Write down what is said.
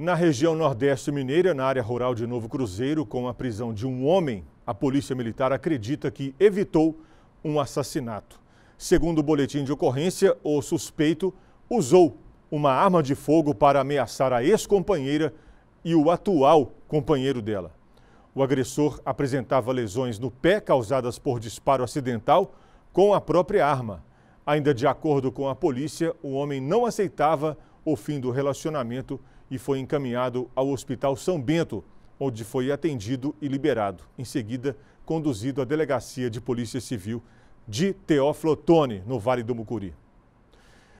Na região Nordeste Mineira, na área rural de Novo Cruzeiro, com a prisão de um homem, a Polícia Militar acredita que evitou um assassinato. Segundo o boletim de ocorrência, o suspeito usou uma arma de fogo para ameaçar a ex-companheira e o atual companheiro dela. O agressor apresentava lesões no pé causadas por disparo acidental com a própria arma. Ainda de acordo com a polícia, o homem não aceitava o fim do relacionamento e foi encaminhado ao Hospital São Bento, onde foi atendido e liberado. Em seguida, conduzido à Delegacia de Polícia Civil de Teófilo Tone, no Vale do Mucuri.